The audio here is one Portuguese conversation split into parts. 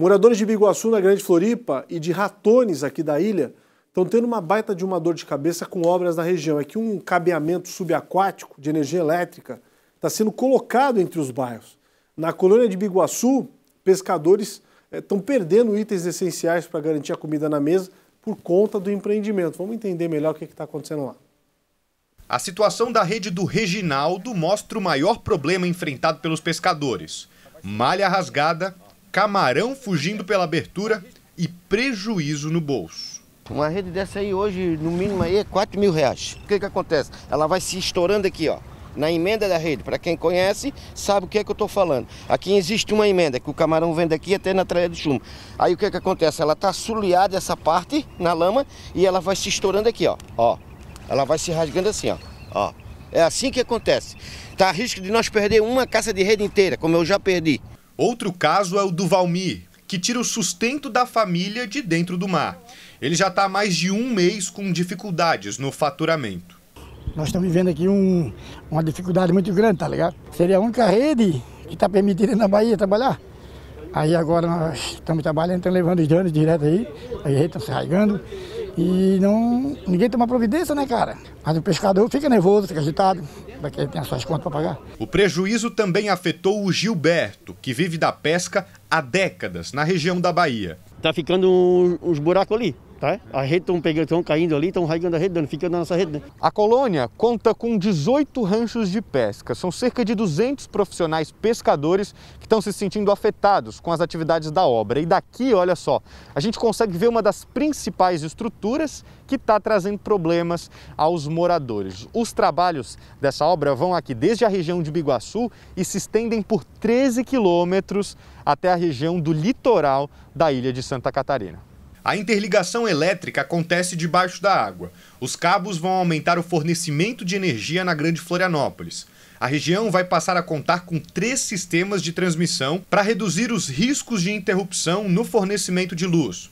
Moradores de Biguaçu, na Grande Floripa, e de Ratones, aqui da ilha, estão tendo uma baita de uma dor de cabeça com obras na região. É que um cabeamento subaquático de energia elétrica está sendo colocado entre os bairros. Na colônia de Biguaçu, pescadores estão eh, é, perdendo itens essenciais para garantir a comida na mesa por conta do empreendimento. Vamos entender melhor o que está acontecendo lá. A situação da rede do Reginaldo mostra o maior problema enfrentado pelos pescadores: malha rasgada, camarão fugindo pela abertura e prejuízo no bolso. Uma rede dessa aí hoje, no mínimo aí, é 4 mil reais. O que que acontece? Ela vai se estourando aqui, ó. Na emenda da rede, para quem conhece, sabe o que é que eu estou falando. Aqui existe uma emenda que o camarão vem daqui até na traia do chumbo. Aí o que é que acontece? Ela está suleada essa parte na lama e ela vai se estourando aqui, ó. ó. Ela vai se rasgando assim, ó. ó. É assim que acontece. Está a risco de nós perder uma caça de rede inteira, como eu já perdi. Outro caso é o do Valmir, que tira o sustento da família de dentro do mar. Ele já está há mais de um mês com dificuldades no faturamento. Nós estamos vivendo aqui um, uma dificuldade muito grande, tá ligado? Seria a única rede que está permitida na Bahia trabalhar. Aí agora nós estamos trabalhando, estamos levando os danos direto aí, aí redes estão tá se raigando. E não, ninguém toma providência, né, cara? Mas o pescador fica nervoso, fica agitado, porque tem as suas contas para pagar. O prejuízo também afetou o Gilberto, que vive da pesca há décadas na região da Bahia. Tá ficando uns buracos ali. Tá? A rede estão pegando, estão caindo ali, estão rasgando a rede, fica na nossa rede. Né? A colônia conta com 18 ranchos de pesca. São cerca de 200 profissionais pescadores que estão se sentindo afetados com as atividades da obra. E daqui, olha só, a gente consegue ver uma das principais estruturas que está trazendo problemas aos moradores. Os trabalhos dessa obra vão aqui desde a região de Biguaçu e se estendem por 13 quilômetros até a região do litoral da ilha de Santa Catarina. A interligação elétrica acontece debaixo da água. Os cabos vão aumentar o fornecimento de energia na Grande Florianópolis. A região vai passar a contar com três sistemas de transmissão para reduzir os riscos de interrupção no fornecimento de luz.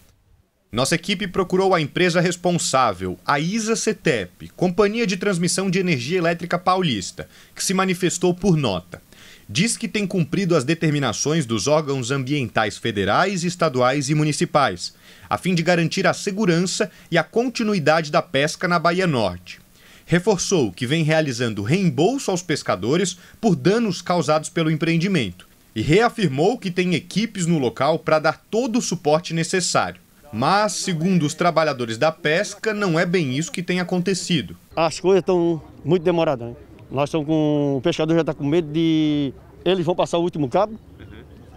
Nossa equipe procurou a empresa responsável, a ISA CETEP, Companhia de Transmissão de Energia Elétrica Paulista, que se manifestou por nota diz que tem cumprido as determinações dos órgãos ambientais federais, estaduais e municipais, a fim de garantir a segurança e a continuidade da pesca na Bahia Norte. Reforçou que vem realizando reembolso aos pescadores por danos causados pelo empreendimento e reafirmou que tem equipes no local para dar todo o suporte necessário. Mas, segundo os trabalhadores da pesca, não é bem isso que tem acontecido. As coisas estão muito demoradas. Né? Nós estamos com. O pescador já está com medo de. Eles vão passar o último cabo uhum.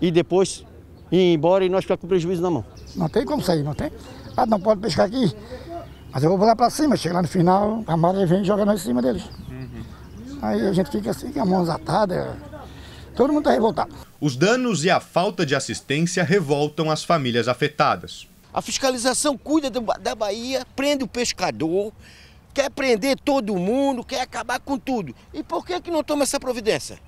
e depois ir embora e nós ficar com prejuízo na mão. Não tem como sair, não tem? Ah, não pode pescar aqui. Mas eu vou lá para cima, chega lá no final, a maré vem e joga nós em cima deles. Uhum. Aí a gente fica assim, com a mão atada. Todo mundo está revoltado. Os danos e a falta de assistência revoltam as famílias afetadas. A fiscalização cuida da Bahia, prende o pescador, quer prender todo mundo, quer acabar com tudo. E por que, que não toma essa providência?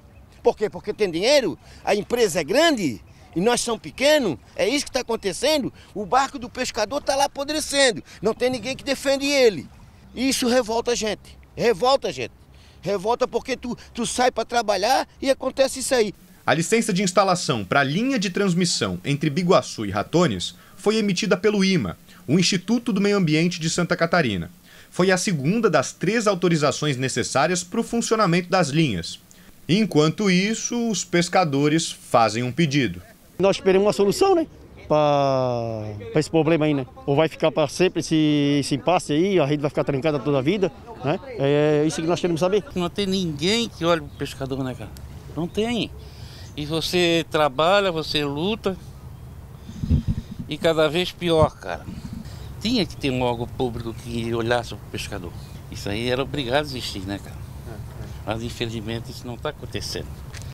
Por quê? Porque tem dinheiro, a empresa é grande e nós somos pequenos, é isso que está acontecendo. O barco do pescador está lá apodrecendo, não tem ninguém que defende ele. Isso revolta a gente, revolta a gente. Revolta porque tu, tu sai para trabalhar e acontece isso aí. A licença de instalação para a linha de transmissão entre Biguaçu e Ratones foi emitida pelo IMA, o Instituto do Meio Ambiente de Santa Catarina foi a segunda das três autorizações necessárias para o funcionamento das linhas. Enquanto isso, os pescadores fazem um pedido. Nós esperamos uma solução, né? Para esse problema aí, né? Ou vai ficar para sempre esse, esse impasse aí, a rede vai ficar trancada toda a vida, né? É isso que nós queremos saber. Não tem ninguém que olhe para o pescador, né, cara? Não tem. E você trabalha, você luta, e cada vez pior, cara tinha que ter um órgão público que olhasse para o pescador. Isso aí era obrigado a existir, né, cara? É, é. Mas infelizmente isso não está acontecendo.